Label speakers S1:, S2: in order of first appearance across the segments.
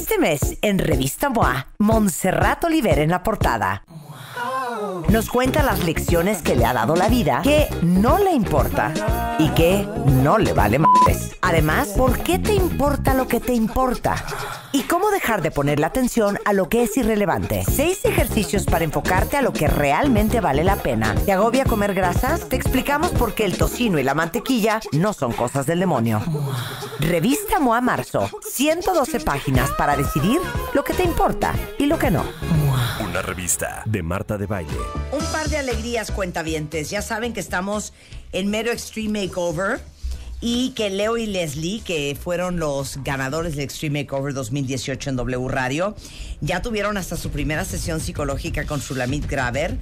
S1: Este mes, en Revista Moa, Montserrat Oliver en la portada. Nos cuenta las lecciones que le ha dado la vida, que no le importa y que no le vale más. Además, ¿por qué te importa lo que te importa? ¿Y cómo dejar de poner la atención a lo que es irrelevante? Seis ejercicios para enfocarte a lo que realmente vale la pena. ¿Te agobia comer grasas? Te explicamos por qué el tocino y la mantequilla no son cosas del demonio. Revista MOA Marzo. 112 páginas para decidir lo que te importa y lo que no.
S2: Una revista de Marta de Baile.
S1: Un par de alegrías, cuentavientes. Ya saben que estamos en mero Extreme Makeover y que Leo y Leslie, que fueron los ganadores del Extreme Makeover 2018 en W Radio, ya tuvieron hasta su primera sesión psicológica con Sulamit Graver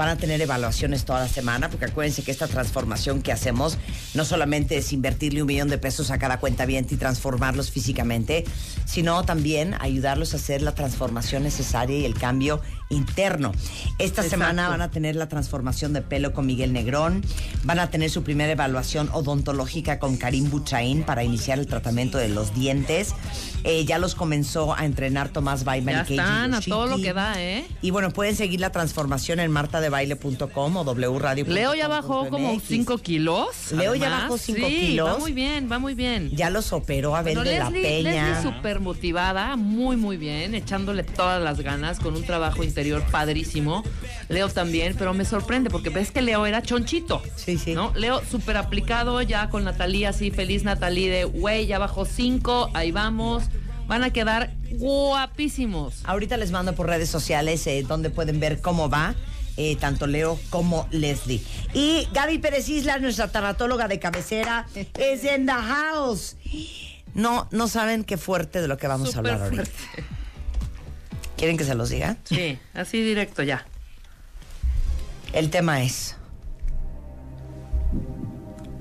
S1: van a tener evaluaciones toda la semana, porque acuérdense que esta transformación que hacemos no solamente es invertirle un millón de pesos a cada cuenta bien y transformarlos físicamente, sino también ayudarlos a hacer la transformación necesaria y el cambio interno. Esta semana van a tener la transformación de pelo con Miguel Negrón, van a tener su primera evaluación odontológica con Karim Buchaín para iniciar el tratamiento de los dientes. Eh, ya los comenzó a entrenar Tomás Baiman ya están a todo lo que da, ¿eh? Y bueno, pueden seguir la transformación en martadebaile.com o wradio.com. Leo ya bajó como 5 kilos. Leo ya bajó 5 sí, kilos. Va muy bien, va muy bien. Ya los operó a ver de la Peña. Leslie súper motivada, muy, muy bien, echándole todas las ganas con un trabajo padrísimo. Leo también, pero me sorprende porque ves que Leo era chonchito. Sí, sí. Leo súper aplicado, ya con Natalí así feliz Natalí de, güey, ya bajó cinco, ahí vamos van a quedar guapísimos. Ahorita les mando por redes sociales eh, donde pueden ver cómo va. Eh, tanto Leo como Leslie. Y Gaby Pérez Isla, nuestra taratóloga de cabecera, es en the house. No, no saben qué fuerte de lo que vamos a hablar ahorita. ¿Quieren que se los diga?
S2: Sí, así directo
S1: ya. El tema es,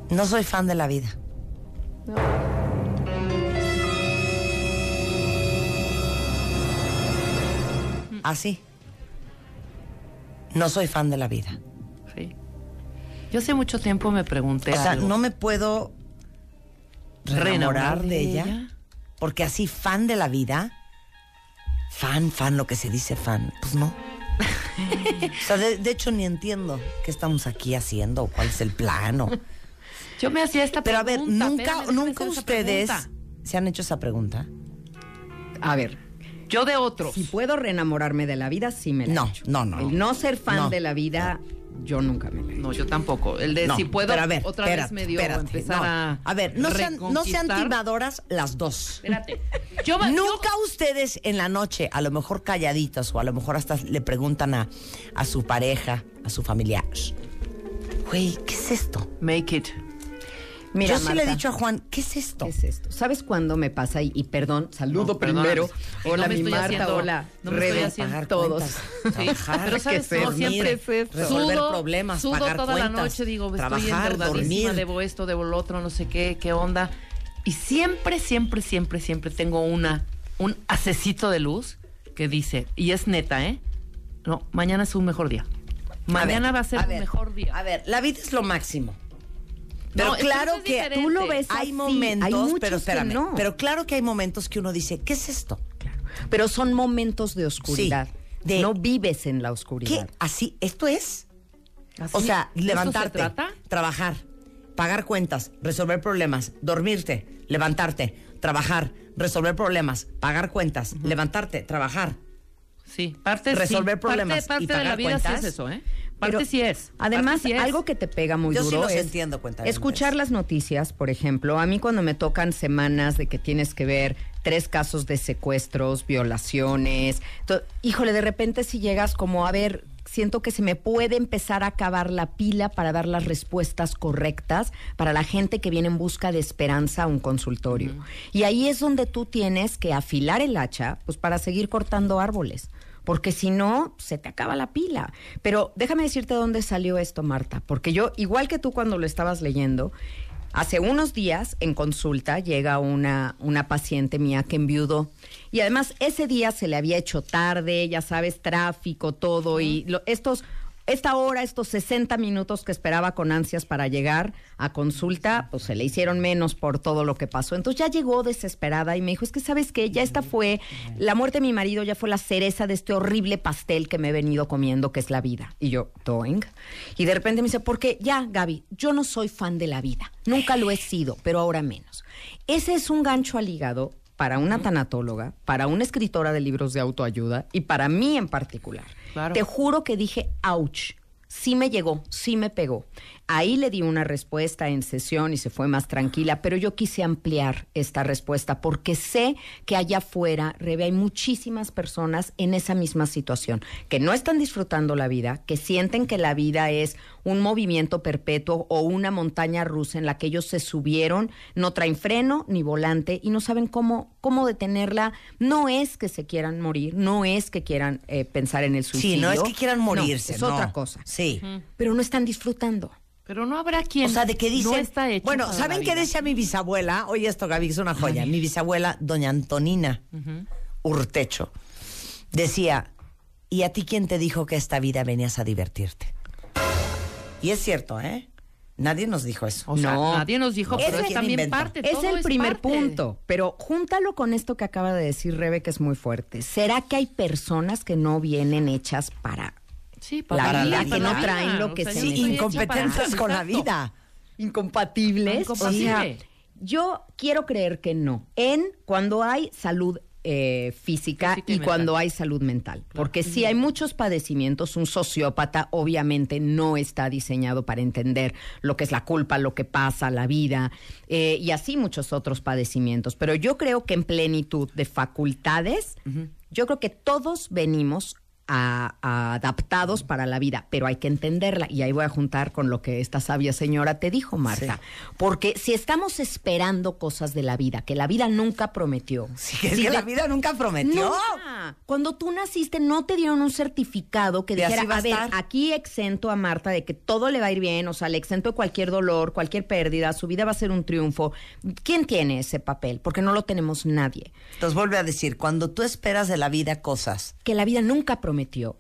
S1: no soy fan de la vida. Mm. Así. No soy fan de la vida. Sí. Yo hace mucho tiempo me pregunté. O sea, no me puedo
S2: enamorar de, ella,
S1: porque así fan de la vida fan, fan, lo que se dice fan. Pues no. o sea, de, hecho ni entiendo qué estamos aquí haciendo, cuál es el plano.
S2: Yo me hacía esta Pero pregunta. Pero a ver, nunca, nunca ustedes se han hecho esa pregunta. A ver, yo de otro. Si puedo reenamorarme de la vida, sí me la no, he hecho. No, no, El no ser fan de la vida yo nunca me No, yo tampoco. El de si puedo ver, otra vez me dio empezar a. A ver, no sean, no timadoras las dos. Espérate.
S1: nunca ustedes en la noche, a lo mejor calladitas o a lo mejor hasta le preguntan a, a su pareja, a su familia,
S2: güey, ¿qué es esto? Make it. Yo sí le he dicho a Juan, ¿qué es esto? ¿Qué es esto? ¿Sabes cuándo me pasa? Y, perdón, saludo primero. Hola, mi Marta, hola, no me estoy haciendo pagar todos. Pero sabes, que siempre es sudo, problemas, pagar toda la noche, digo, trabajar, estoy dormir.
S1: debo esto, debo lo otro, no sé qué, qué onda. Y siempre, siempre, siempre, siempre tengo una, un acecito de luz que dice, y es neta, ¿eh? No, mañana es un mejor día. Mañana va a ser un mejor día. A ver, la vida es lo máximo.
S2: Pero claro que tú lo ves. Hay momentos, pero
S1: Pero claro que hay momentos que uno
S2: dice, ¿qué es esto? Claro. Pero son momentos de oscuridad. de, no vives en la oscuridad. ¿Qué? Así, esto es.
S1: o sea, levantarte, trabajar, pagar cuentas, resolver problemas, dormirte, levantarte, trabajar, resolver problemas, pagar cuentas, levantarte, trabajar. Sí, parte resolver problemas y pagar cuentas. es eso, ¿eh?
S2: Parte sí es. Además, algo que te pega muy duro escuchar las noticias, por ejemplo. A mí cuando me tocan semanas de que tienes que ver tres casos de secuestros, violaciones, híjole, de repente si llegas como a ver, siento que se me puede empezar a acabar la pila para dar las respuestas correctas para la gente que viene en busca de esperanza a un consultorio. Y ahí es donde tú tienes que afilar el hacha, pues para seguir cortando árboles porque si no, se te acaba la pila. Pero déjame decirte dónde salió esto, Marta, porque yo, igual que tú cuando lo estabas leyendo, Hace unos días, en consulta, llega una, una paciente mía que enviudó. Y además, ese día se le había hecho tarde, ya sabes, tráfico, todo. Y estos esta hora, estos 60 minutos que esperaba con ansias para llegar a consulta, pues se le hicieron menos por todo lo que pasó. Entonces ya llegó desesperada y me dijo, es que sabes qué, ya esta fue, la muerte de mi marido ya fue la cereza de este horrible pastel que me he venido comiendo, que es la vida. Y yo, doing. Y de repente me dice, porque ya, Gaby, yo no soy fan de la vida, nunca lo he sido, pero ahora menos. Ese es un gancho al hígado para una tanatóloga, para una escritora de libros de autoayuda y para mí en particular. Te juro que dije, ouch, sí me llegó, sí me pegó. Ahí le di una respuesta en sesión y se fue más tranquila, pero yo quise ampliar esta respuesta porque sé que allá afuera, Rebe, hay muchísimas personas en esa misma situación, que no están disfrutando la vida, que sienten que la vida es un movimiento perpetuo o una montaña rusa en la que ellos se subieron, no traen freno ni volante y no saben cómo, cómo detenerla. No es que se quieran morir, no es que quieran eh, pensar en el suicidio. Sí, no es que quieran morirse. es otra cosa. Sí. Pero no están disfrutando. Pero no habrá quien. O sea, de qué dice. No está hecho bueno, ¿saben qué decía
S1: mi bisabuela? Oye, esto, Gaby, es una joya. Mi bisabuela, doña Antonina Urtecho, decía: ¿Y a ti quién te dijo que esta vida venías a divertirte? Y es cierto, ¿eh? Nadie nos dijo eso. O sea, nadie nos dijo, pero es también parte. Es el primer punto,
S2: pero júntalo con esto que acaba de decir Rebe, que es muy fuerte. ¿Será que hay personas que no vienen hechas para Sí, para la vida que no traen lo que sea, Sí, incompetencias con la vida. Incompatibles. O sea, yo quiero creer que no. En cuando hay salud eh, física, y, cuando hay salud mental. Porque si hay muchos padecimientos, un sociópata obviamente no está diseñado para entender lo que es la culpa, lo que pasa, la vida eh, y así muchos otros padecimientos. Pero yo creo que en plenitud de facultades, yo creo que todos venimos adaptados para la vida, pero hay que entenderla y ahí voy a juntar con lo que esta sabia señora te dijo, Marta, porque si estamos esperando cosas de la vida que la vida nunca prometió, si que la vida nunca prometió. Cuando tú naciste no te dieron un certificado que dijera, a, ver, aquí exento a Marta de que todo le va a ir bien, o sea, le exento de cualquier dolor, cualquier pérdida, su vida va a ser un triunfo. ¿Quién tiene ese papel? Porque no lo tenemos nadie. Entonces vuelve a decir, cuando tú esperas de la vida cosas que la vida nunca prometió metió,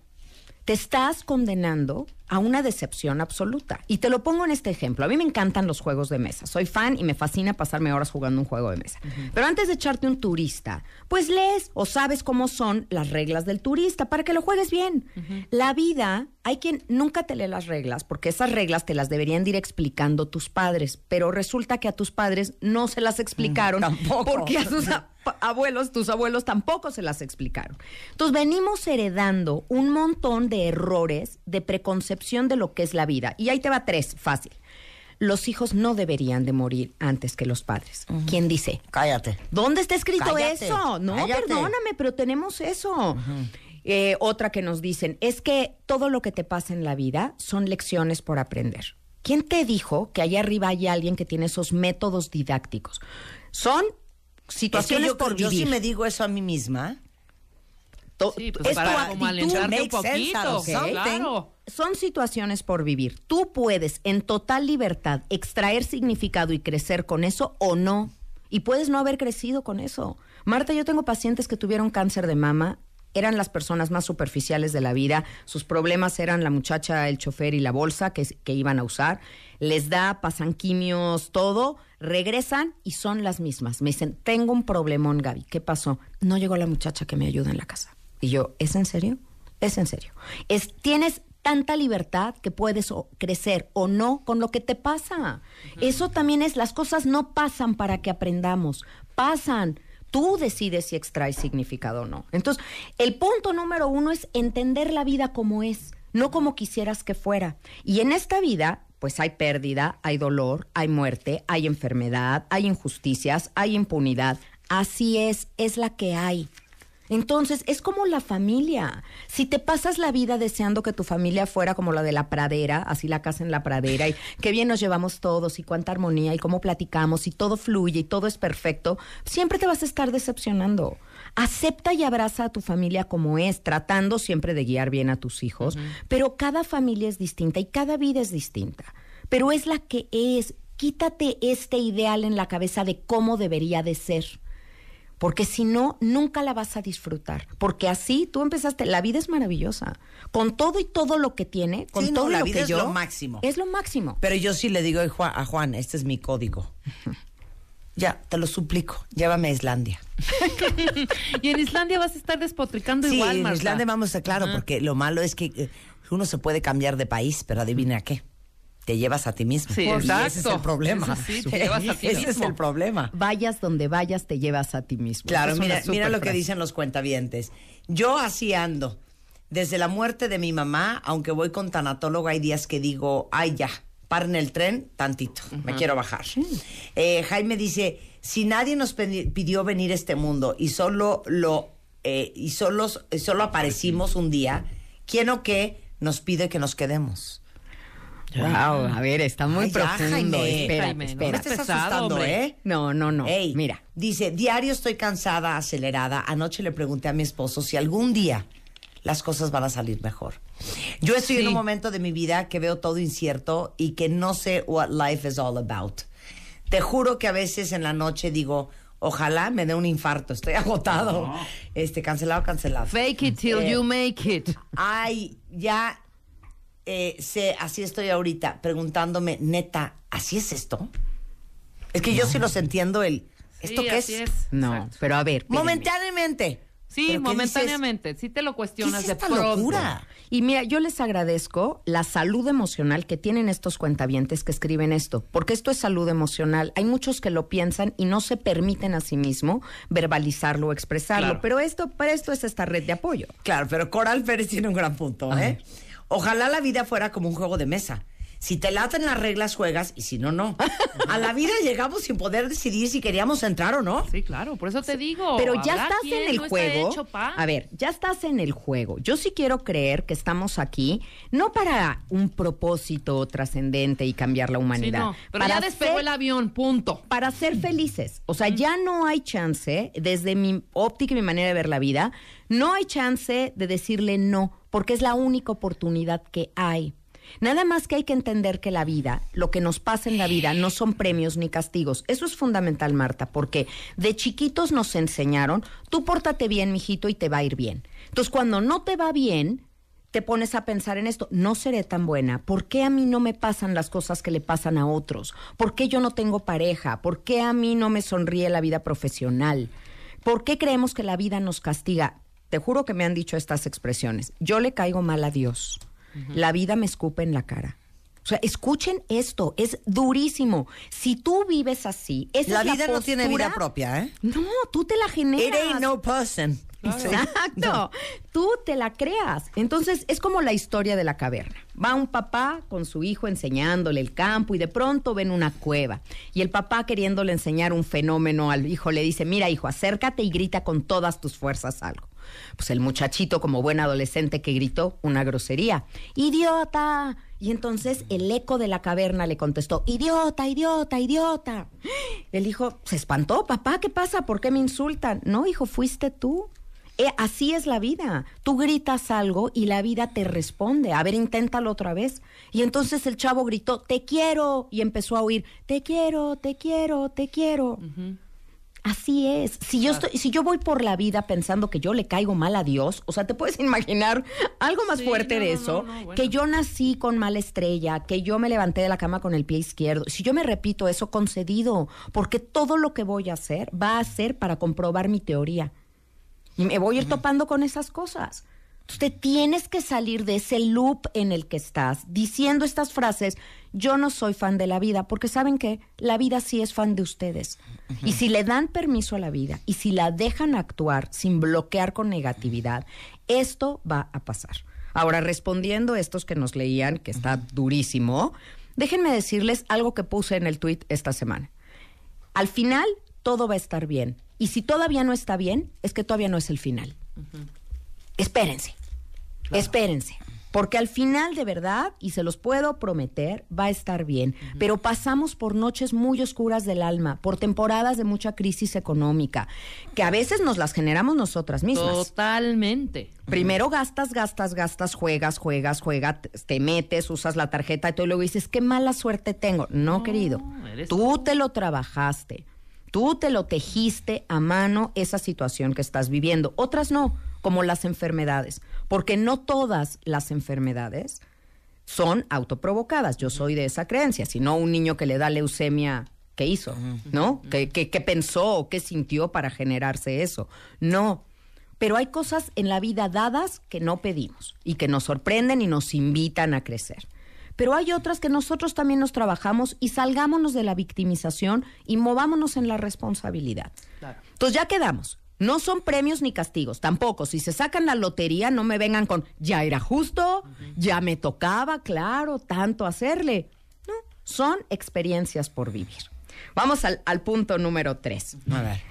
S2: te estás condenando a una decepción absoluta. Y te lo pongo en este ejemplo. A mí me encantan los juegos de mesa. Soy fan y me fascina pasarme horas jugando un juego de mesa. Pero antes de echarte un turista, pues lees o sabes cómo son las reglas del turista para que lo juegues bien. La vida, hay quien nunca te lee las reglas porque esas reglas te las deberían de ir explicando tus padres, pero resulta que a tus padres no se las explicaron mm, porque a sus abuelos, tus abuelos tampoco se las explicaron. Entonces venimos heredando un montón de errores de preconcepción de lo que es la vida. Y ahí te va tres, fácil. Los hijos no deberían de morir antes que los padres. ¿Quién dice? Cállate. ¿Dónde está escrito eso? No, perdóname, pero tenemos eso. Eh, otra que nos dicen es que todo lo que te pasa en la vida son lecciones por aprender. ¿Quién te dijo que allá arriba hay alguien que tiene esos métodos didácticos? Son situaciones pues por vivir. Yo sí me digo eso a mí misma. Pues es para un poquito. Son situaciones por vivir. Tú puedes en total libertad extraer significado y crecer con eso o no. Y puedes no haber crecido con eso. Marta, yo tengo pacientes que tuvieron cáncer de mama eran las personas más superficiales de la vida, sus problemas eran la muchacha, el chofer y la bolsa que, que iban a usar, les da, pasan quimios, todo, regresan y son las mismas. Me dicen, tengo un problemón, Gaby, ¿qué pasó? No llegó la muchacha que me ayuda en la casa. Y yo, ¿es en serio? Es en serio. Es, tienes tanta libertad que puedes crecer o no con lo que te pasa. Eso también es, las cosas no pasan para que aprendamos, pasan Tú decides si extraes significado o no. Entonces, el punto número uno es entender la vida como es, no como quisieras que fuera. Y en esta vida, pues hay pérdida, hay dolor, hay muerte, hay enfermedad, hay injusticias, hay impunidad. Así es, es la que hay. Entonces, es como la familia. Si te pasas la vida deseando que tu familia fuera como la de la pradera, así la casa en la pradera, y qué bien nos llevamos todos, y cuánta armonía, y cómo platicamos, y todo fluye, y todo es perfecto, siempre te vas a estar decepcionando. Acepta y abraza a tu familia como es, tratando siempre de guiar bien a tus hijos, pero cada familia es distinta y cada vida es distinta. Pero es la que es. Quítate este ideal en la cabeza de cómo debería de ser porque si no, nunca la vas a disfrutar, porque así tú empezaste, la vida es maravillosa, con todo y todo lo que tiene, con la vida es yo, lo máximo. Es lo máximo.
S1: Pero yo sí le digo a Juan, este es mi código. Ya, te lo suplico, llévame a Islandia.
S2: y en Islandia vas a estar despotricando igual, Sí, en Islandia
S1: vamos a, claro, porque lo malo es que eh, uno se puede cambiar de país, pero adivina qué te llevas a ti mismo. Sí, ese es el problema. Sí, ese es el
S2: problema. Vayas donde vayas, te llevas a ti mismo. Claro, mira, lo que dicen
S1: los cuentavientes. Yo así ando. Desde la muerte de mi mamá, aunque voy con tanatólogo, hay días que digo, ay ya, paren el tren tantito, me quiero bajar. Eh, Jaime dice, si nadie nos pidió venir a este mundo y solo lo eh, y solo, solo aparecimos un día, ¿quién o qué nos pide que nos quedemos? Wow, a ver, está muy profundo. Espera, no estás asustando, ¿eh? ¿eh? No, no, no. Ey, Mira. Dice, diario estoy cansada, acelerada. Anoche le pregunté a mi esposo si algún día las cosas van a salir mejor. Yo estoy en un momento de mi vida que veo todo incierto y que no sé what life is all about. Te juro que a veces en la noche digo, ojalá me dé un infarto, estoy agotado. Este, cancelado, cancelado. Fake it till you eh, make it. Ay, ya eh, sé, así estoy ahorita, preguntándome, neta, ¿así es esto? Es que yo sí los entiendo el...
S2: ¿Esto qué es? No,
S1: pero a ver. Momentáneamente. Sí, momentáneamente. Si te lo cuestionas ¿qué es esta Locura?
S2: Y mira, yo les agradezco la salud emocional que tienen estos cuentavientes que escriben esto, porque esto es salud emocional. Hay muchos que lo piensan y no se permiten a sí mismo verbalizarlo o expresarlo, pero esto para esto es esta red de apoyo.
S1: Claro, pero Coral Pérez tiene un gran punto, ¿eh? Ojalá la vida fuera como un juego de mesa, si te laten las reglas, juegas y si no, no.
S2: A la vida llegamos sin poder decidir si queríamos entrar o no. Sí, claro, por eso te digo. Pero ya estás en el juego. a ver, ya estás en el juego. Yo sí quiero creer que estamos aquí no para un propósito trascendente y cambiar la humanidad. pero ya despegó el avión, punto. Para ser felices. O sea, ya no hay chance, desde mi óptica y mi manera de ver la vida, no hay chance de decirle no, porque es la única oportunidad que hay. Nada más que hay que entender que la vida, lo que nos pasa en la vida, no son premios ni castigos. Eso es fundamental, Marta, porque de chiquitos nos enseñaron, tú pórtate bien, mijito, y te va a ir bien. Entonces, cuando no te va bien, te pones a pensar en esto, no seré tan buena, ¿por qué a mí no me pasan las cosas que le pasan a otros? ¿Por qué yo no tengo pareja? ¿Por qué a mí no me sonríe la vida profesional? ¿Por qué creemos que la vida nos castiga? Te juro que me han dicho estas expresiones. Yo le caigo mal a Dios. La vida me escupe en la cara. O sea, escuchen esto, es durísimo. Si tú vives así, la vida la no tiene vida propia, ¿eh? No, tú te la generas. It ain't no person. Exacto. Tú te la creas. Entonces, es como la historia de la caverna. Va un papá con su hijo enseñándole el campo y de pronto ven una cueva. Y el papá queriéndole enseñar un fenómeno al hijo le dice, mira hijo, acércate y grita con todas tus fuerzas algo pues el muchachito como buen adolescente que gritó una grosería, idiota. Y entonces el eco de la caverna le contestó, idiota, idiota, idiota. El hijo se espantó, papá, ¿qué pasa? ¿Por qué me insultan? No, hijo, fuiste tú. Eh, así es la vida. Tú gritas algo y la vida te responde. A ver, inténtalo otra vez. Y entonces el chavo gritó, te quiero. Y empezó a oír, te quiero, te quiero, te quiero. Así es. Si yo estoy, si yo voy por la vida pensando que yo le caigo mal a Dios, o sea, te puedes imaginar algo más fuerte de eso, que yo nací con mala estrella, que yo me levanté de la cama con el pie izquierdo. Si yo me repito eso concedido, porque todo lo que voy a hacer va a ser para comprobar mi teoría. Y me voy a ir topando con esas cosas. Usted tienes que salir de ese loop en el que estás diciendo estas frases. Yo no soy fan de la vida, porque saben que la vida sí es fan de ustedes. Y si le dan permiso a la vida y si la dejan actuar sin bloquear con negatividad, esto va a pasar. Ahora, respondiendo a estos que nos leían, que está durísimo, déjenme decirles algo que puse en el tweet esta semana. Al final, todo va a estar bien. Y si todavía no está bien, es que todavía no es el final espérense, espérense. Porque al final de verdad, y se los puedo prometer, va a estar bien. Pero pasamos por noches muy oscuras del alma, por temporadas de mucha crisis económica, que a veces nos las generamos nosotras mismas. Totalmente. Primero gastas, gastas, gastas, juegas, juegas, juegas, te metes, usas la tarjeta y todo, luego dices, qué mala suerte tengo. No, querido, tú te lo trabajaste, tú te lo tejiste a mano esa situación que estás viviendo. Otras no como las enfermedades, porque no todas las enfermedades son autoprovocadas. Yo soy de esa creencia, Si no, un niño que le da leucemia, ¿qué hizo? ¿No? ¿Qué, pensó qué sintió para generarse eso? No. Pero hay cosas en la vida dadas que no pedimos y que nos sorprenden y nos invitan a crecer pero hay otras que nosotros también nos trabajamos y salgámonos de la victimización y movámonos en la responsabilidad. Entonces ya quedamos. No son premios ni castigos, tampoco. Si se sacan la lotería, no me vengan con, ya era justo, ya me tocaba, claro, tanto hacerle. No, son experiencias por vivir. Vamos al, punto número tres. A ver.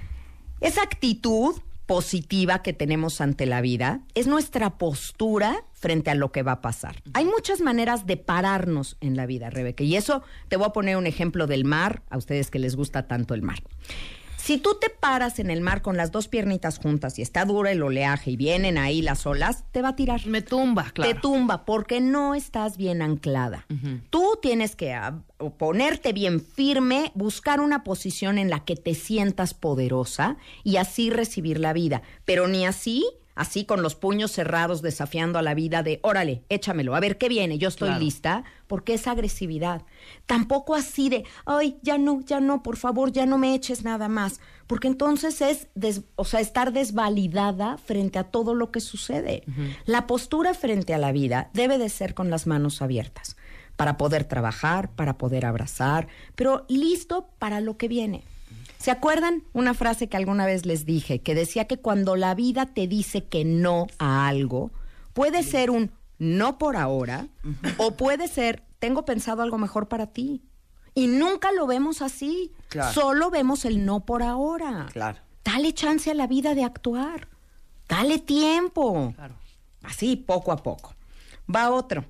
S2: Esa actitud positiva que tenemos ante la vida es nuestra postura frente a lo que va a pasar. Hay muchas maneras de pararnos en la vida, Rebeca, y eso te voy a poner un ejemplo del mar, a ustedes que les gusta tanto el mar. Si tú te paras en el mar con las dos piernitas juntas y está duro el oleaje y vienen ahí las olas, te va a tirar. Me tumba, claro. Te tumba porque no estás bien anclada. Tú tienes que ponerte bien firme, buscar una posición en la que te sientas poderosa y así recibir la vida. Pero ni así así con los puños cerrados, desafiando a la vida de, órale, échamelo, a ver qué viene, yo estoy lista, porque es agresividad. Tampoco así de, ay, ya no, ya no, por favor, ya no me eches nada más, porque entonces es, o sea, estar desvalidada frente a todo lo que sucede. La postura frente a la vida debe de ser con las manos abiertas para poder trabajar, para poder abrazar, pero listo para lo que viene. ¿Se acuerdan una frase que alguna vez les dije, que decía que cuando la vida te dice que no a algo, puede ser un no por ahora o puede ser tengo pensado algo mejor para ti? Y nunca lo vemos así, solo vemos el no por ahora. Claro. Dale chance a la vida de actuar, dale tiempo. Claro. Así, poco a poco. Va otro.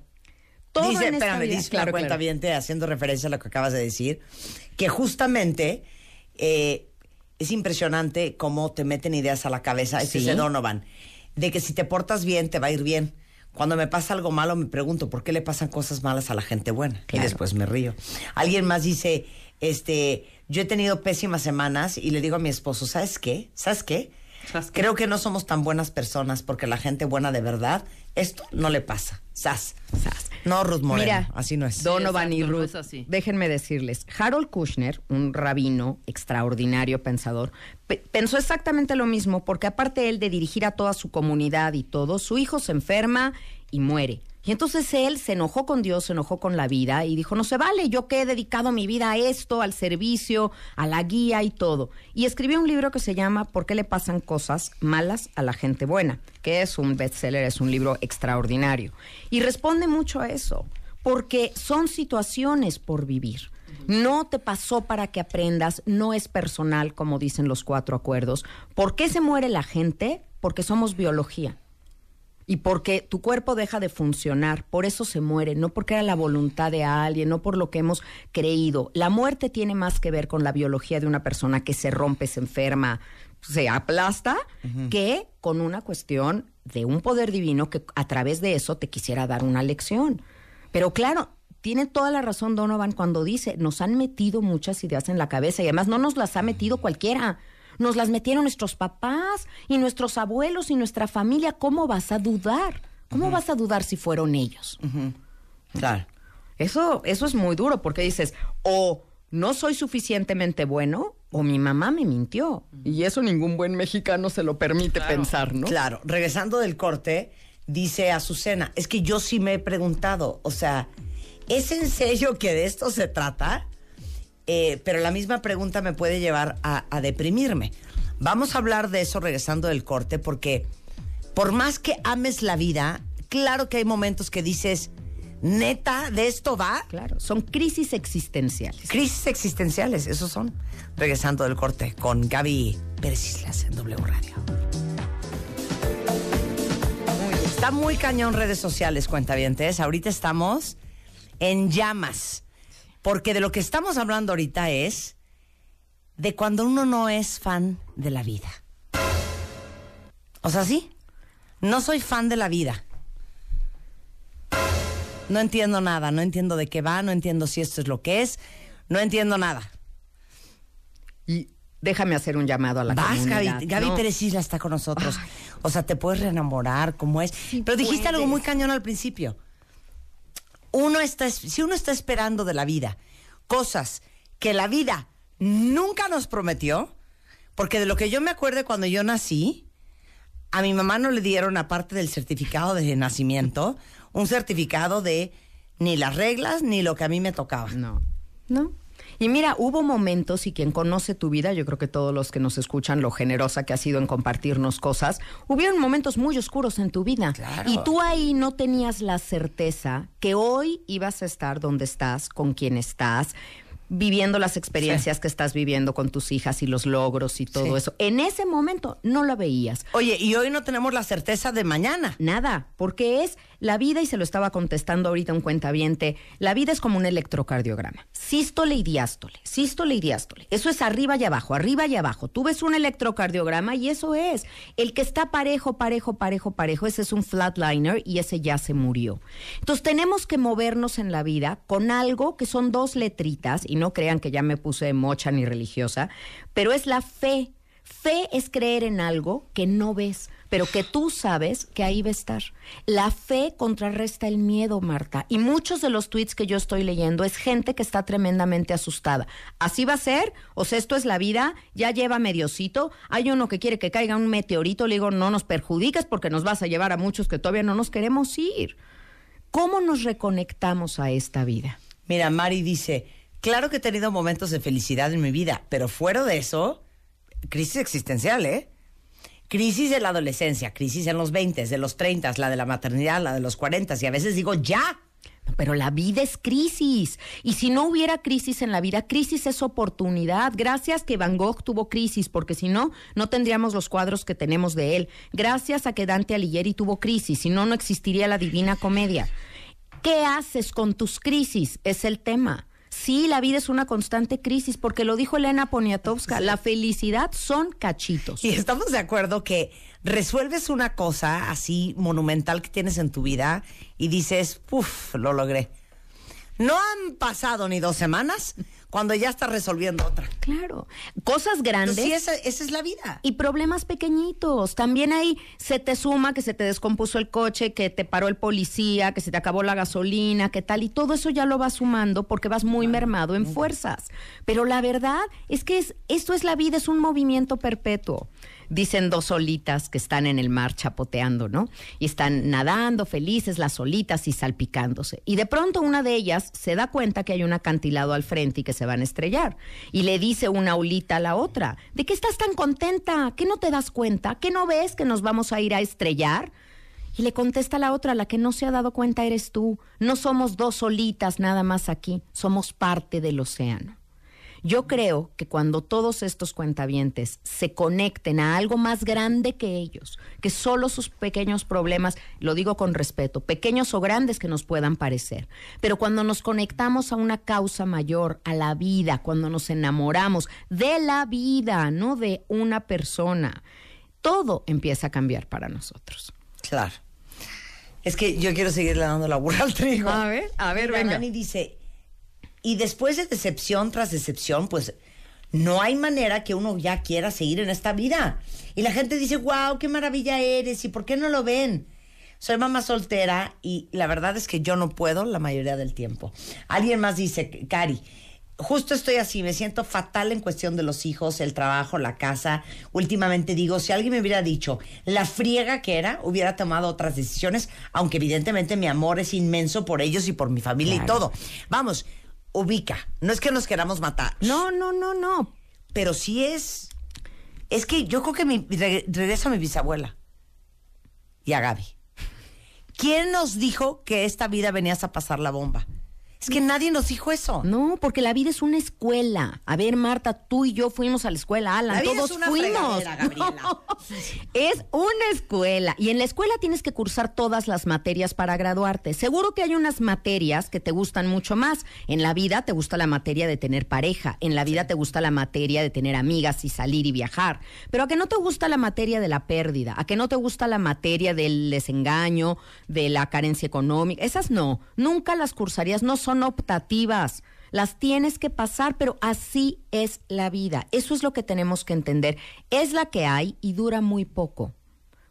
S1: Todo dice, espérame, cuenta haciendo referencia a lo que acabas de decir, que justamente eh, es impresionante cómo te meten ideas a la cabeza, este es no, Donovan, de que si te portas bien, te va a ir bien. Cuando me pasa algo malo, me pregunto por qué le pasan cosas malas a la gente buena. Y después me río. Alguien más dice, este, yo he tenido pésimas semanas y le digo a mi esposo, ¿sabes qué? ¿Sabes qué? Creo que no somos tan buenas personas porque la gente buena de verdad, esto no le pasa. Sas.
S2: Sas. No, Ruth Moreno, así no es. Donovan y Ruth, déjenme decirles, Harold Kushner, un rabino extraordinario pensador, pensó exactamente lo mismo porque aparte él de dirigir a toda su comunidad y todo, su hijo se enferma y muere. Y entonces él se enojó con Dios, se enojó con la vida y dijo, no se vale, yo que he dedicado mi vida a esto, al servicio, a la guía y todo. Y escribió un libro que se llama ¿Por qué le pasan cosas malas a la gente buena? Que es un bestseller, es un libro extraordinario. Y responde mucho a eso, porque son situaciones por vivir. No te pasó para que aprendas, no es personal, como dicen los cuatro acuerdos. ¿Por qué se muere la gente? Porque somos biología y porque tu cuerpo deja de funcionar, por eso se muere, no porque era la voluntad de alguien, no por lo que hemos creído. La muerte tiene más que ver con la biología de una persona que se rompe, se enferma, se aplasta, que con una cuestión de un poder divino que a través de eso te quisiera dar una lección. Pero claro, tiene toda la razón Donovan cuando dice, nos han metido muchas ideas en la cabeza y además no nos las ha metido mm. cualquiera nos las metieron nuestros papás y nuestros abuelos y nuestra familia, ¿cómo vas a dudar? ¿Cómo vas a dudar si fueron ellos? Claro. Eso, eso es muy duro porque dices, o no soy suficientemente bueno o mi mamá me mintió. Y eso ningún buen mexicano se lo permite
S1: pensar, ¿no? Claro. Regresando del corte, dice Azucena, es que yo sí me he preguntado, o sea, ¿es en serio que de esto se trata? Eh, pero la misma pregunta me puede llevar a, deprimirme. Vamos a hablar de eso regresando del corte, porque por más que ames la vida, claro que hay momentos que dices, neta, ¿de esto va? Claro, son crisis existenciales. Crisis existenciales, esos son. Regresando del corte con Gaby Pérez Islas en W Radio. está muy cañón redes sociales, cuentavientes. Ahorita estamos en llamas. Porque de lo que estamos hablando ahorita es de cuando uno no es fan de la vida. O sea, sí, no soy fan de la vida. No entiendo nada, no entiendo de qué va, no entiendo si esto es lo que es, no entiendo nada. Y déjame hacer un llamado a la Vas, Gaby, Gaby Pérez Isla está con nosotros. O sea, te puedes reenamorar, como es. Pero dijiste algo muy cañón al principio uno está, si uno está esperando de la vida cosas que la vida nunca nos prometió, porque de lo que yo me acuerdo cuando yo nací, a mi mamá no le dieron, aparte del certificado de nacimiento, un certificado
S2: de ni las reglas ni lo que a mí me tocaba. No. No. Y mira, hubo momentos, y quien conoce tu vida, yo creo que todos los que nos escuchan, lo generosa que ha sido en compartirnos cosas, hubieron momentos muy oscuros en tu vida. Y tú ahí no tenías la certeza que hoy ibas a estar donde estás, con quien estás viviendo las experiencias que estás viviendo con tus hijas y los logros y todo eso. En ese momento no lo veías. Oye, y hoy no tenemos la certeza de mañana. Nada, porque es la vida, y se lo estaba contestando ahorita un cuentaviente, la vida es como un electrocardiograma. Sístole y diástole, sístole y diástole. Eso es arriba y abajo, arriba y abajo. Tú ves un electrocardiograma y eso es. El que está parejo, parejo, parejo, parejo, ese es un flatliner y ese ya se murió. Entonces tenemos que movernos en la vida con algo que son dos letritas, y no crean que ya me puse mocha ni religiosa, pero es la fe. Fe es creer en algo que no ves pero que tú sabes que ahí va a estar. La fe contrarresta el miedo, Marta. Y muchos de los tweets que yo estoy leyendo es gente que está tremendamente asustada. ¿Así va a ser? O sea, esto es la vida, ya lleva mediocito. Hay uno que quiere que caiga un meteorito, le digo, no nos perjudiques porque nos vas a llevar a muchos que todavía no nos queremos ir. ¿Cómo nos reconectamos a esta vida? Mira, Mari dice, claro que he tenido momentos de felicidad
S1: en mi vida, pero fuera de eso, crisis existencial, ¿eh? crisis en la adolescencia, crisis en los 20, de los 30, la de la maternidad, la de los 40, y a veces digo, ya.
S2: Pero la vida es crisis. Y si no hubiera crisis en la vida, crisis es oportunidad. Gracias que Van Gogh tuvo crisis, porque si no, no tendríamos los cuadros que tenemos de él. Gracias a que Dante Alighieri tuvo crisis, si no, no existiría la Divina Comedia. ¿Qué haces con tus crisis? Es el tema. Sí, la vida es una constante crisis, porque lo dijo Elena Poniatowska, la felicidad son cachitos. Y estamos
S1: de acuerdo que resuelves una cosa así monumental que tienes en tu vida y dices, uff, lo logré. No han pasado ni dos semanas cuando ya estás resolviendo
S2: otra. Claro. Cosas grandes. sí, esa, es la vida. Y problemas pequeñitos. También ahí se te suma que se te descompuso el coche, que te paró el policía, que se te acabó la gasolina, que tal. Y todo eso ya lo vas sumando porque vas muy mermado en fuerzas. Pero la verdad es que es, esto es la vida, es un movimiento perpetuo dicen dos solitas que están en el mar chapoteando, ¿no? Y están nadando felices las olitas y salpicándose. Y de pronto una de ellas se da cuenta que hay un acantilado al frente y que se van a estrellar. Y le dice una olita a la otra, ¿de qué estás tan contenta? ¿Qué no te das cuenta? ¿Qué no ves que nos vamos a ir a estrellar? Y le contesta la otra, la que no se ha dado cuenta eres tú. No somos dos solitas nada más aquí, somos parte del océano. Yo creo que cuando todos estos cuentavientes se conecten a algo más grande que ellos, que solo sus pequeños problemas, lo digo con respeto, pequeños o grandes que nos puedan parecer, pero cuando nos conectamos a una causa mayor, a la vida, cuando nos enamoramos de la vida, no de una persona, todo empieza a cambiar para nosotros. Claro.
S1: Es que yo quiero seguirle dando la vuelta al trigo. A ver, a ver, venga. dice, y después de decepción tras decepción, pues no hay manera que uno ya quiera seguir en esta vida. Y la gente dice, wow, qué maravilla eres, ¿y por qué no lo ven? Soy mamá soltera y la verdad es que yo no puedo la mayoría del tiempo. Alguien más dice, Cari, justo estoy así, me siento fatal en cuestión de los hijos, el trabajo, la casa. Últimamente digo, si alguien me hubiera dicho la friega que era, hubiera tomado otras decisiones, aunque evidentemente mi amor es inmenso por ellos y por mi familia y todo. Vamos, ubica. No es que nos queramos matar. No, no, no, no. Pero sí es. Es que yo creo que mi, regreso a mi bisabuela y a Gaby. ¿Quién nos dijo que esta vida venías
S2: a pasar la bomba? Es que nadie nos dijo eso. No, porque la vida es una escuela. A ver, Marta, tú y yo fuimos a la escuela, Alan. todos fuimos. Es una escuela. Y en la escuela tienes que cursar todas las materias para graduarte. Seguro que hay unas materias que te gustan mucho más. En la vida te gusta la materia de tener pareja. En la vida te gusta la materia de tener amigas y salir y viajar. Pero a que no te gusta la materia de la pérdida, a que no te gusta la materia del desengaño, de la carencia económica. Esas no. Nunca las cursarías. No son son optativas. Las tienes que pasar, pero así es la vida. Eso es lo que tenemos que entender. Es la que hay y dura muy poco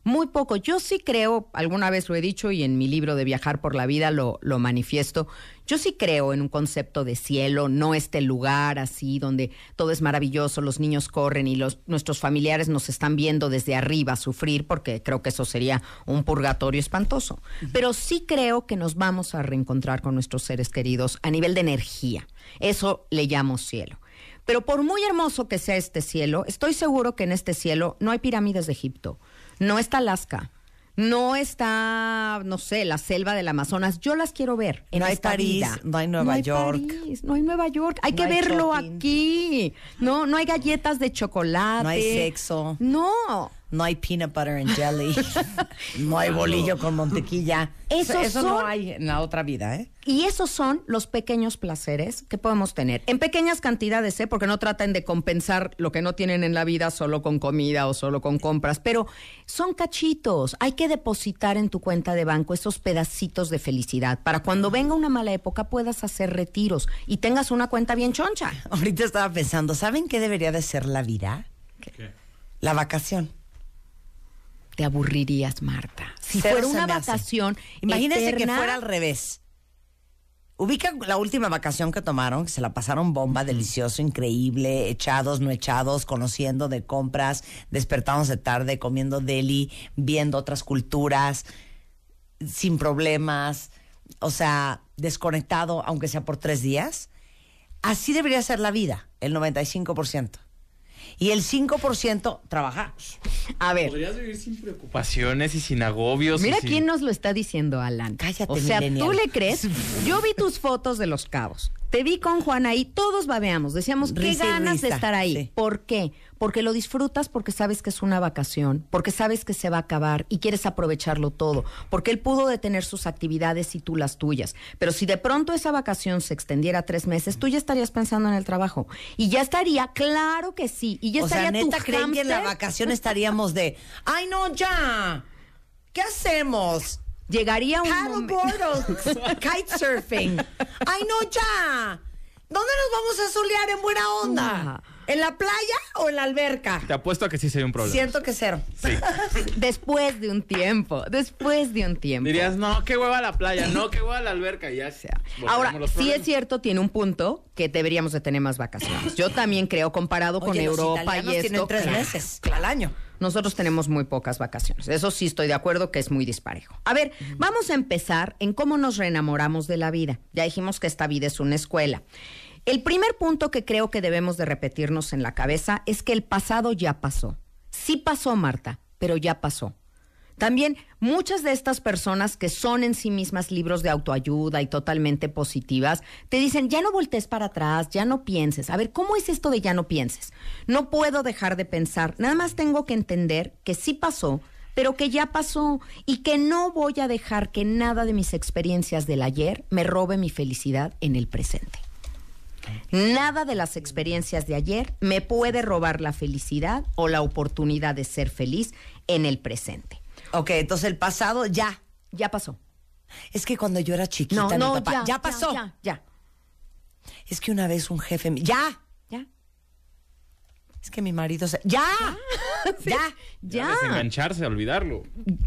S2: muy poco. Yo sí creo, alguna vez lo he dicho y en mi libro de Viajar por la Vida lo, manifiesto, yo sí creo en un concepto de cielo, no este lugar así donde todo es maravilloso, los niños corren y los, nuestros familiares nos están viendo desde arriba sufrir, porque creo que eso sería un purgatorio espantoso. Pero sí creo que nos vamos a reencontrar con nuestros seres queridos a nivel de energía. Eso le llamo cielo. Pero por muy hermoso que sea este cielo, estoy seguro que en este cielo no hay pirámides de Egipto, no está Alaska, no está, no sé, la selva del Amazonas. Yo las quiero ver. no hay París, no
S1: hay Nueva York.
S2: no hay Nueva York. Hay que verlo aquí. No, no hay galletas de chocolate. No hay sexo. No, no hay peanut butter and
S1: jelly, no hay bolillo con mantequilla. Eso, no hay en la otra vida,
S2: ¿eh? Y esos son los pequeños placeres que podemos tener. En pequeñas cantidades, ¿eh? Porque no traten de compensar lo que no tienen en la vida solo con comida o solo con compras, pero son cachitos. Hay que depositar en tu cuenta de banco esos pedacitos de felicidad para cuando ah. venga una mala época puedas hacer retiros y tengas una cuenta bien choncha. Ahorita estaba pensando, ¿saben qué debería de ser la vida?
S1: La vacación
S2: te aburrirías, Marta. Si fuera una vacación. Imagínense que fuera al revés.
S1: Ubica la última vacación que tomaron, que se la pasaron bomba, delicioso, increíble, echados, no echados, conociendo de compras, despertándose tarde, comiendo deli, viendo otras culturas, sin problemas, o sea, desconectado, aunque sea por tres días. Así debería ser la vida, el 95% y el 5% trabaja. A ver.
S2: Podrías vivir sin preocupaciones y sin agobios. Mira quién nos lo está diciendo, Alan. Cállate, O sea, tú le crees. Yo vi tus fotos de los cabos. Te vi con Juana y todos babeamos, decíamos, qué ganas de estar ahí. ¿Por qué? porque lo disfrutas porque sabes que es una vacación, porque sabes que se va a acabar y quieres aprovecharlo todo, porque él pudo detener sus actividades y tú las tuyas. Pero si de pronto esa vacación se extendiera a tres meses, tú ya estarías pensando en el trabajo. Y ya estaría, claro que sí. Y ya estaría sea, tu creen que en la vacación estaríamos de, ay no,
S1: ya, ¿qué hacemos? Llegaría un Kite kitesurfing. ay no, ya. ¿Dónde nos vamos a solear en buena onda?
S2: ¿En la playa o en la alberca?
S1: Te apuesto a que sí sería un problema.
S2: Siento que cero. Sí. después de un tiempo, después de un tiempo. Dirías, no, qué hueva la playa, no, qué hueva la alberca, ya. sea, ahora, sí es cierto, tiene un punto que deberíamos de tener más vacaciones. Yo también creo, comparado con Europa y esto. tienen tres meses al año. Nosotros tenemos muy pocas vacaciones. Eso sí estoy de acuerdo que es muy disparejo. A ver, vamos a empezar en cómo nos reenamoramos de la vida. Ya dijimos que esta vida es una escuela. El primer punto que creo que debemos de repetirnos en la cabeza es que el pasado ya pasó. Sí pasó, Marta, pero ya pasó. También muchas de estas personas que son en sí mismas libros de autoayuda y totalmente positivas, te dicen, ya no voltees para atrás, ya no pienses. A ver, ¿cómo es esto de ya no pienses? No puedo dejar de pensar, nada más tengo que entender que sí pasó, pero que ya pasó y que no voy a dejar que nada de mis experiencias del ayer me robe mi felicidad en el presente. Nada de las experiencias de ayer me puede robar la felicidad o la oportunidad de ser feliz en el presente. Ok, entonces el pasado ya. Ya pasó. Es que cuando yo era chiquita, mi papá. Ya, pasó.
S1: Ya, Es que una vez un jefe. ¡Ya!
S2: Ya. Es que mi marido se. ¡Ya! Ya, ya.
S1: Desengancharse,
S2: olvidarlo.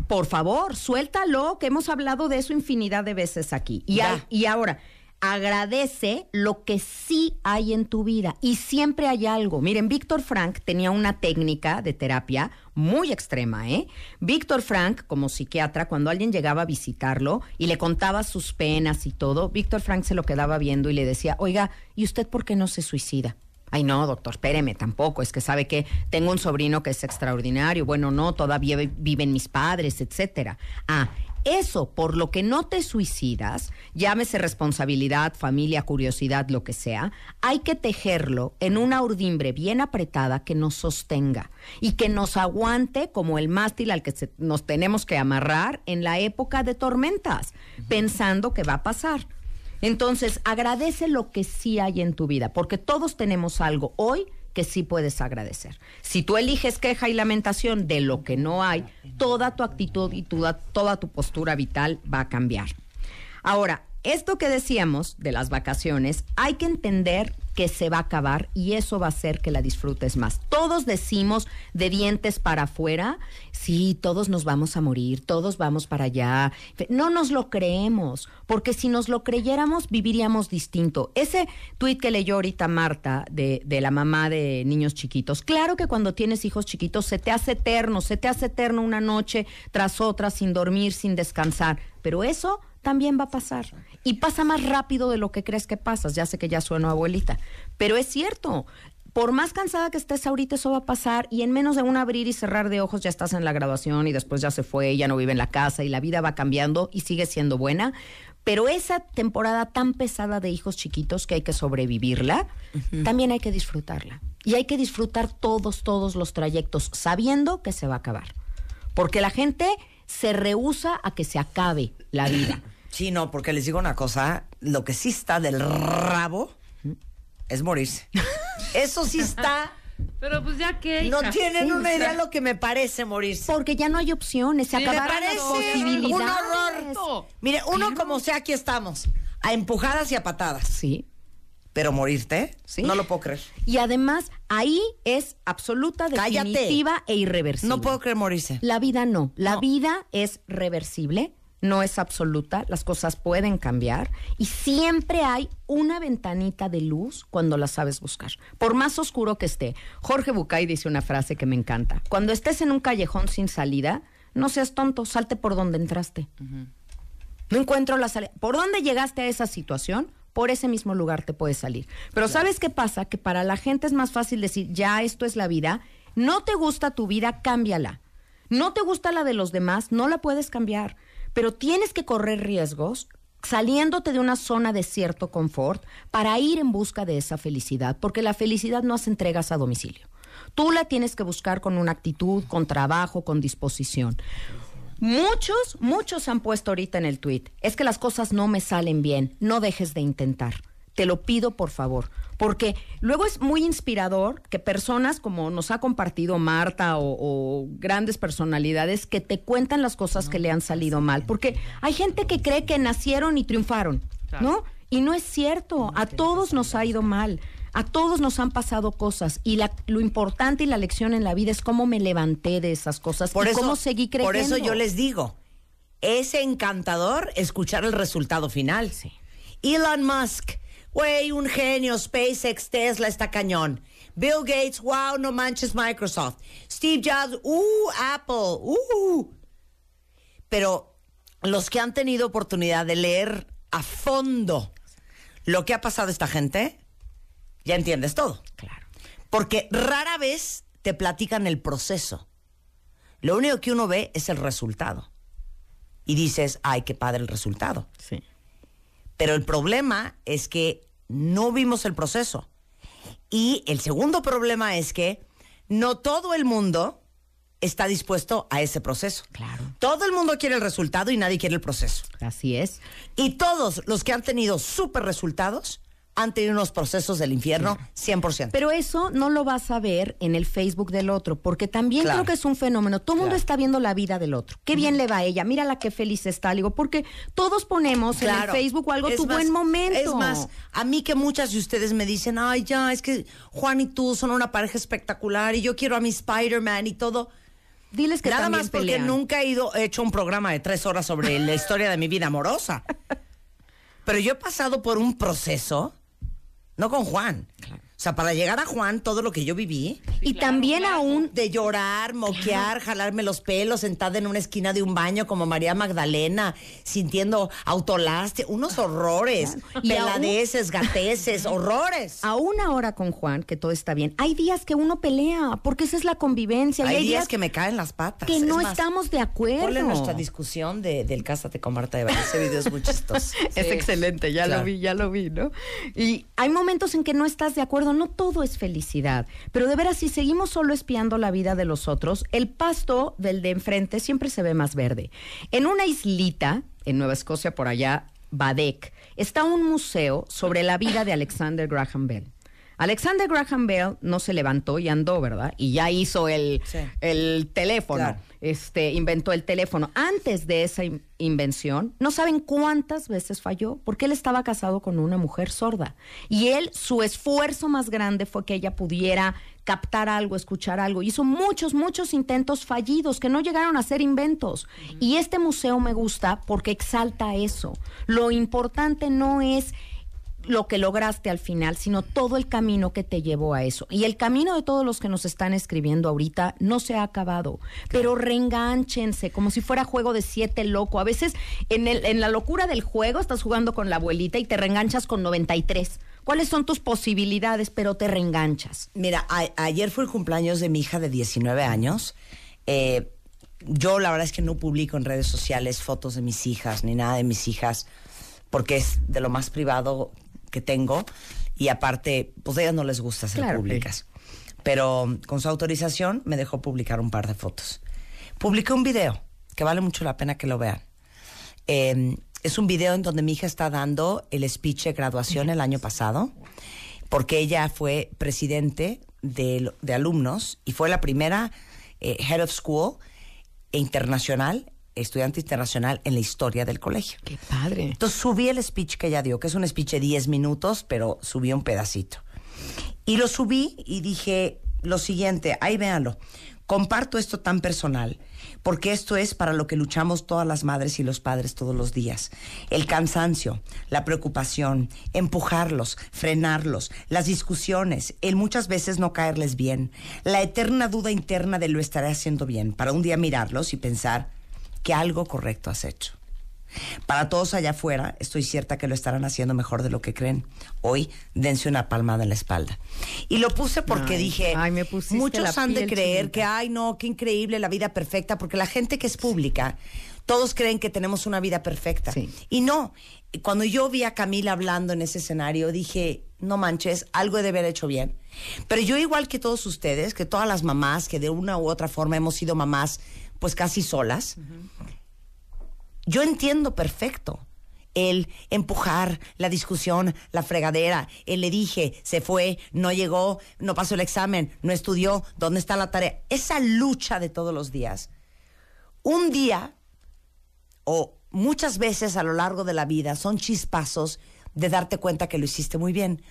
S2: Por favor, suéltalo, que hemos hablado de eso infinidad de veces aquí. Ya. y ahora agradece lo que sí hay en tu vida y siempre hay algo. Miren, Víctor Frank tenía una técnica de terapia muy extrema, ¿eh? Víctor Frank, como psiquiatra, cuando alguien llegaba a visitarlo y le contaba sus penas y todo, Víctor Frank se lo quedaba viendo y le decía, oiga, ¿y usted por qué no se suicida? Ay, no, doctor, espéreme, tampoco. Es que sabe que tengo un sobrino que es extraordinario. Bueno, no, todavía viven mis padres, etcétera. Ah, eso por lo que no te suicidas, llámese responsabilidad, familia, curiosidad, lo que sea, hay que tejerlo en una urdimbre bien apretada que nos sostenga y que nos aguante como el mástil al que nos tenemos que amarrar en la época de tormentas, pensando que va a pasar. Entonces, agradece lo que sí hay en tu vida, porque todos tenemos algo hoy que sí puedes agradecer. Si tú eliges queja y lamentación de lo que no hay, toda tu actitud y toda, toda tu postura vital va a cambiar. Ahora, esto que decíamos de las vacaciones, hay que entender que se va a acabar y eso va a hacer que la disfrutes más. Todos decimos de dientes para afuera, sí, todos nos vamos a morir, todos vamos para allá. No nos lo creemos, porque si nos lo creyéramos viviríamos distinto. Ese tuit que leyó ahorita Marta de, de la mamá de niños chiquitos, claro que cuando tienes hijos chiquitos se te hace eterno, se te hace eterno una noche tras otra sin dormir, sin descansar, pero eso también va a pasar. Y pasa más rápido de lo que crees que pasas. Ya sé que ya sueno abuelita, pero es cierto. Por más cansada que estés ahorita, eso va a pasar y en menos de un abrir y cerrar de ojos ya estás en la graduación y después ya se fue, ya no vive en la casa y la vida va cambiando y sigue siendo buena. Pero esa temporada tan pesada de hijos chiquitos que hay que sobrevivirla, también hay que disfrutarla. Y hay que disfrutar todos, todos los trayectos sabiendo que se va a acabar. Porque la gente se rehúsa a que se acabe la vida.
S1: Sí, no, porque les digo una cosa, lo que sí está del rabo es morirse.
S2: Eso sí
S1: está... Pero pues ya que... No tienen una idea lo que me parece morirse. Porque ya no hay opciones, se acabaron las posibilidades. Un horror. Mire, uno como sea, aquí estamos,
S2: a empujadas y a patadas.
S1: Sí. Pero morirte, no lo puedo creer.
S2: Y además, ahí es absoluta, definitiva e irreversible. No puedo creer morirse. La vida no. La vida es reversible no es absoluta, las cosas pueden cambiar y siempre hay una ventanita de luz cuando la sabes buscar, por más oscuro que esté. Jorge Bucay dice una frase que me encanta, cuando estés en un callejón sin salida, no seas tonto, salte por donde entraste. No encuentro la salida. ¿Por dónde llegaste a esa situación? Por ese mismo lugar te puedes salir. Pero ¿sabes qué pasa? Que para la gente es más fácil decir, ya esto es la vida, no te gusta tu vida, cámbiala. No te gusta la de los demás, no la puedes cambiar pero tienes que correr riesgos saliéndote de una zona de cierto confort para ir en busca de esa felicidad, porque la felicidad no hace entregas a domicilio. Tú la tienes que buscar con una actitud, con trabajo, con disposición. Muchos, muchos han puesto ahorita en el tweet, es que las cosas no me salen bien, no dejes de intentar. Te lo pido, por favor. Porque luego es muy inspirador que personas como nos ha compartido Marta o, grandes personalidades que te cuentan las cosas que le han salido mal. Porque hay gente que cree que nacieron y triunfaron, ¿no? Y no es cierto. A todos nos ha ido mal. A todos nos han pasado cosas y la, lo importante y la lección en la vida es cómo me levanté de esas cosas y cómo seguí creyendo Por eso yo les
S1: digo, es encantador escuchar el resultado final. Elon Musk Güey, un genio, SpaceX, Tesla está cañón. Bill Gates, wow, no manches Microsoft. Steve Jobs, uh, Apple, uh. Pero los que han tenido oportunidad de leer a fondo lo que ha pasado esta gente, ya entiendes todo. Claro. Porque rara vez te platican el proceso. Lo único que uno ve es el resultado. Y dices, ay, qué padre el resultado. Sí. Pero el problema es que no vimos el proceso. Y el segundo problema es que no todo el mundo está dispuesto a ese proceso. Claro. Todo el mundo quiere el resultado y nadie quiere el proceso. Así es. Y todos los que han
S2: tenido súper resultados han tenido unos procesos del infierno 100%. Pero eso no lo vas a ver en el Facebook del otro, porque también creo que es un fenómeno. Todo el mundo está viendo la vida del otro. Qué bien le va a ella, mira la feliz está. digo, porque todos ponemos en el Facebook algo, tu buen momento. Es más, a mí que muchas de ustedes me dicen, ay, ya, es que Juan y tú
S1: son una pareja espectacular y yo quiero a mi Spider-Man y todo. Diles que Nada más porque nunca he ido, he hecho un programa de tres horas sobre la historia de mi vida amorosa. Pero yo he pasado por un proceso no con Juan. O sea, para llegar a Juan, todo lo que yo viví. y también aún. De llorar, moquear, jalarme los pelos, sentada en una esquina de un baño como María Magdalena, sintiendo autolaste, unos ah, horrores, peladeces, gateces, horrores.
S2: Aún ahora con Juan, que todo está bien, hay días que uno pelea, porque esa es la convivencia. Hay, hay días, que me caen las patas. Que no estamos de acuerdo. Ponle nuestra
S1: discusión del Cásate con Marta de Ese video es muy chistoso. Es excelente, ya lo vi,
S2: ya lo vi, ¿no? Y hay momentos en que no estás de acuerdo no todo es felicidad. Pero de veras, si seguimos solo espiando la vida de los otros, el pasto del de enfrente siempre se ve más verde. En una islita, en Nueva Escocia, por allá, Badek, está un museo sobre la vida de Alexander Graham Bell. Alexander Graham Bell no se levantó y andó, ¿verdad? Y ya hizo el, teléfono, este, inventó el teléfono. Antes de esa invención, no saben cuántas veces falló, porque él estaba casado con una mujer sorda. Y él, su esfuerzo más grande fue que ella pudiera captar algo, escuchar algo. Hizo muchos, muchos intentos fallidos que no llegaron a ser inventos. Y este museo me gusta porque exalta eso. Lo importante no es lo que lograste al final, sino todo el camino que te llevó a eso. Y el camino de todos los que nos están escribiendo ahorita no se ha acabado, pero reenganchense, como si fuera juego de siete loco. A veces en, la locura del juego estás jugando con la abuelita y te reenganchas con 93. ¿Cuáles son tus posibilidades, pero te reenganchas? Mira,
S1: ayer fue el cumpleaños de mi hija de 19 años. Eh, yo la verdad es que no publico en redes sociales fotos de mis hijas ni nada de mis hijas porque es de lo más privado que tengo y aparte, pues a ellas no les gusta ser públicas. Pero con su autorización me dejó publicar un par de fotos. Publiqué un video que vale mucho la pena que lo vean. Em, es un video en donde mi hija está dando el speech de graduación el año pasado, porque ella fue presidente de, alumnos y fue la primera eh, head of school internacional estudiante internacional en la historia del colegio. Qué padre. Entonces subí el speech que ella dio, que es un speech de 10 minutos, pero subí un pedacito. Y lo subí y dije lo siguiente, ahí véanlo. Comparto esto tan personal, porque esto es para lo que luchamos todas las madres y los padres todos los días. El cansancio, la preocupación, empujarlos, frenarlos, las discusiones, el muchas veces no caerles bien, la eterna duda interna de lo estaré haciendo bien, para un día mirarlos y pensar, que algo correcto has hecho. Para todos allá afuera, estoy cierta que lo estarán haciendo mejor de lo que creen. Hoy, dense una palmada en la espalda. Y lo puse porque dije, muchos han de creer que, ay, no, qué increíble la vida perfecta, porque la gente que es pública, todos creen que tenemos una vida perfecta. Y no, cuando yo vi a Camila hablando en ese escenario, dije, no manches, algo he de haber hecho bien. Pero yo igual que todos ustedes, que todas las mamás, que de una u otra forma hemos sido mamás pues casi solas. Yo entiendo perfecto el empujar, la discusión, la fregadera, él le dije, se fue, no llegó, no pasó el examen, no estudió, ¿dónde está la tarea? Esa lucha de todos los días. Un día o muchas veces a lo largo de la vida son chispazos
S2: de darte cuenta que lo hiciste muy bien.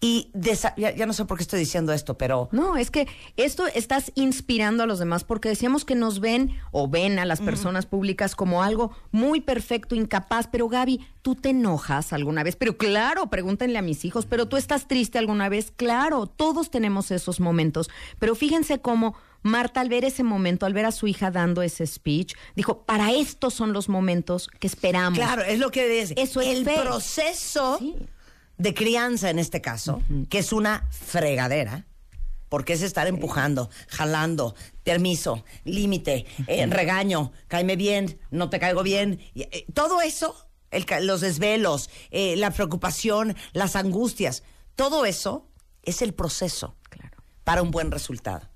S2: Y ya, ya, no sé por qué estoy diciendo esto, pero... No, es que esto estás inspirando a los demás porque decíamos que nos ven o ven a las personas públicas como algo muy perfecto, incapaz, pero Gaby, ¿tú te enojas alguna vez? Pero claro, pregúntenle a mis hijos, pero tú estás triste alguna vez, claro, todos tenemos esos momentos, pero fíjense cómo Marta, al ver ese momento, al ver a su hija dando ese speech, dijo, para estos son los momentos que esperamos. Claro, es lo que es. Eso es El proceso
S1: de crianza, en este caso, que es una fregadera, porque es estar empujando, jalando, permiso, límite, eh, regaño, caime bien, no te caigo bien. Eh, todo eso, los desvelos, eh, la preocupación, las angustias, todo eso es el proceso
S2: para un buen resultado.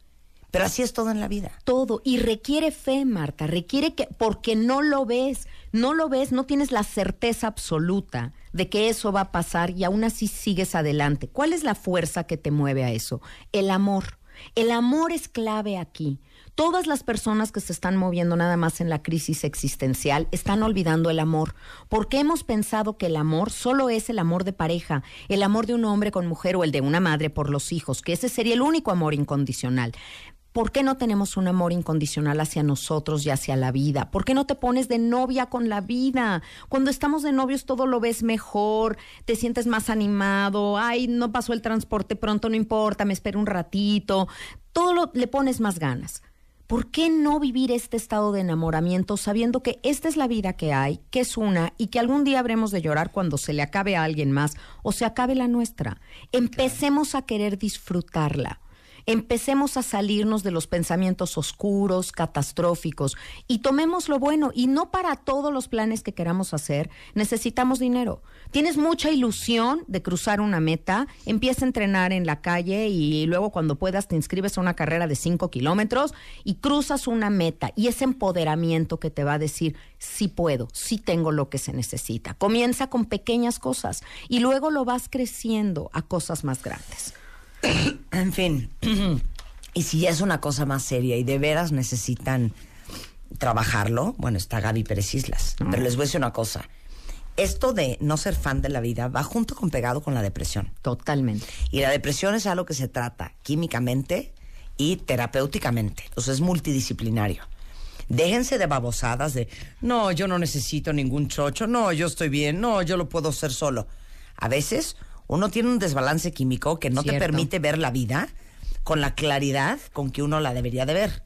S2: Pero así es todo en la vida. Todo. Y requiere fe, Marta. Requiere que, porque no lo ves, no lo ves, no tienes la certeza absoluta de que eso va a pasar y aún así sigues adelante. ¿Cuál es la fuerza que te mueve a eso? El amor. El amor es clave aquí. Todas las personas que se están moviendo nada más en la crisis existencial están olvidando el amor, porque hemos pensado que el amor solo es el amor de pareja, el amor de un hombre con mujer o el de una madre por los hijos, que ese sería el único amor incondicional. ¿Por qué no tenemos un amor incondicional hacia nosotros y hacia la vida? ¿Por qué no te pones de novia con la vida? Cuando estamos de novios todo lo ves mejor, te sientes más animado, ay, no pasó el transporte pronto, no importa, me espero un ratito, todo le pones más ganas. ¿Por qué no vivir este estado de enamoramiento sabiendo que esta es la vida que hay, que es una y que algún día habremos de llorar cuando se le acabe a alguien más o se acabe la nuestra? Empecemos a querer disfrutarla empecemos a salirnos de los pensamientos oscuros, catastróficos, y tomemos lo bueno. Y no para todos los planes que queramos hacer necesitamos dinero. Tienes mucha ilusión de cruzar una meta, empieza a entrenar en la calle y luego cuando puedas te inscribes a una carrera de 5 kilómetros y cruzas una meta. Y ese empoderamiento que te va a decir, sí puedo, sí tengo lo que se necesita. Comienza con pequeñas cosas y luego lo vas creciendo a cosas más grandes. en fin,
S1: y si es una cosa más seria y de veras necesitan trabajarlo, bueno, está Gaby Pérez Islas, pero les voy a decir una cosa. Esto de no ser fan de la vida va junto con pegado con la depresión. Totalmente. Y la depresión es algo que se trata químicamente y terapéuticamente. sea, es multidisciplinario. Déjense de babosadas de, no, yo no necesito ningún chocho, no, yo estoy bien, no, yo lo puedo hacer solo. A veces uno tiene un desbalance químico que no te permite ver la vida con la claridad con que uno la debería de ver.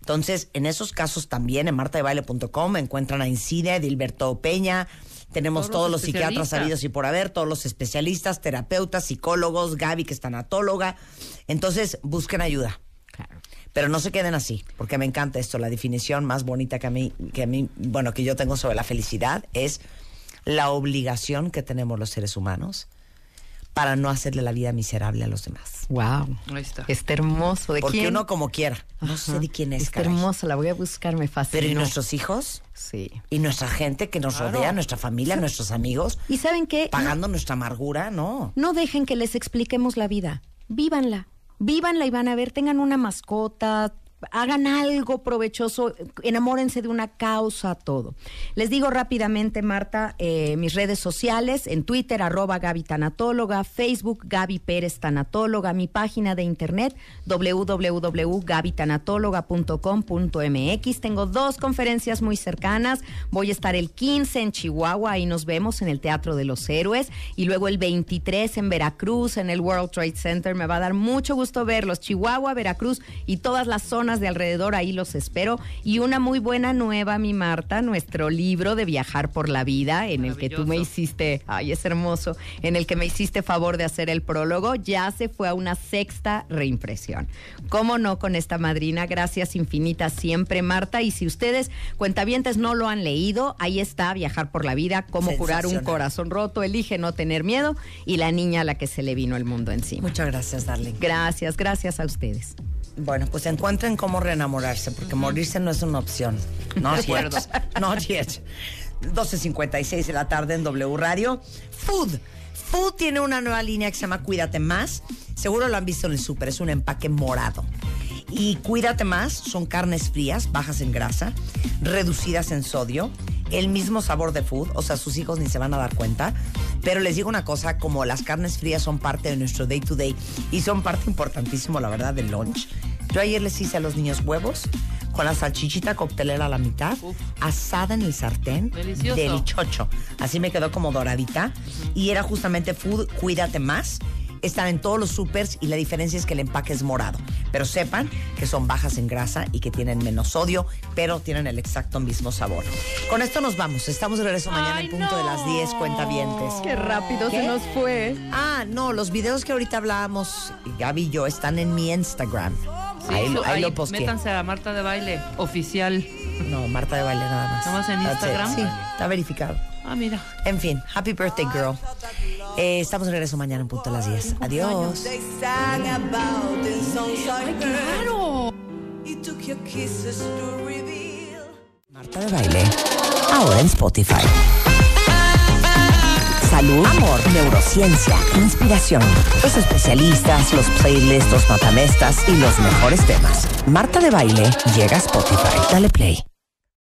S1: Entonces, en esos casos también en martadebaile.com encuentran a Incide, Dilberto Peña, tenemos todos, los, psiquiatras sabidos y por haber, todos los especialistas, terapeutas, psicólogos, Gaby que es tanatóloga. Entonces, busquen ayuda. Pero no se queden así, porque me encanta esto. La definición más bonita que a mí, que a mí, bueno, que yo tengo sobre la felicidad es la obligación que tenemos los seres humanos para no hacerle la vida miserable a los demás. Wow. Ahí está. Está hermoso. ¿De Porque uno como quiera. No sé de quién es. Está hermoso, la voy a buscarme me Pero ¿y nuestros hijos? Sí. Y nuestra gente que nos rodea, nuestra familia, nuestros amigos.
S2: ¿Y saben qué?
S1: Pagando nuestra amargura, no.
S2: No dejen que les expliquemos la vida. Vívanla. Vívanla y van a ver, tengan una mascota, hagan algo provechoso, enamórense de una causa, todo. Les digo rápidamente, Marta, eh, mis redes sociales, en Twitter, arroba Gaby Facebook, Gaby Pérez Tanatóloga, mi página de internet, www.gabitanatóloga.com.mx. Tengo dos conferencias muy cercanas, voy a estar el 15 en Chihuahua, ahí nos vemos en el Teatro de los Héroes, y luego el 23 en Veracruz, en el World Trade Center, me va a dar mucho gusto verlos, Chihuahua, Veracruz y todas las zonas de alrededor, ahí los espero. Y una muy buena nueva, mi Marta, nuestro libro de viajar por la vida, en el que tú me hiciste, ay, es hermoso, en el que me hiciste favor de hacer el prólogo, ya se fue a una sexta reimpresión. ¿Cómo no con esta madrina? Gracias infinitas siempre, Marta. Y si ustedes, cuentavientes, no lo han leído, ahí está, viajar por la vida, cómo curar un corazón roto, elige no tener miedo y la niña a la que se le vino el mundo encima. Muchas gracias, darle Gracias, gracias a ustedes.
S1: Bueno, pues encuentren cómo reenamorarse, porque morirse no es una opción. No cierto. No es cierto. 12.56 de la tarde en W Radio. Food. Food tiene una nueva línea que se llama Cuídate Más. Seguro lo han visto en el súper, es un empaque morado. Y Cuídate Más son carnes frías, bajas en grasa, reducidas en sodio, el mismo sabor de food, o sea, sus hijos ni se van a dar cuenta. Pero les digo una cosa, como las carnes frías son parte de nuestro day to day y son parte importantísimo, la verdad, del lunch, yo ayer les hice a los niños huevos con la salchichita coctelera a la mitad, asada en el sartén, del chocho. Así me quedó como doradita. Y era justamente food, cuídate más. Están en todos los supers y la diferencia es que el empaque es morado. Pero sepan que son bajas en grasa y que tienen menos sodio, pero tienen el exacto mismo sabor. Con esto nos vamos. Estamos de regreso mañana en punto de las 10, vientes. Qué rápido se nos fue. Ah, no, los videos que ahorita hablábamos, Gaby y yo, están en mi Instagram ahí, lo, Métanse a Marta de Baile, oficial. No, Marta de Baile nada más. ¿Estamos en Instagram? Sí, está verificado. Ah, mira. En fin, happy birthday, girl. Eh, estamos de regreso mañana en punto a las 10. Adiós. claro! Marta de Baile, ahora en Spotify salud, amor, neurociencia, inspiración. Los especialistas, los playlists, los matamestas y los mejores temas. Marta de Baile llega a Spotify. Dale play.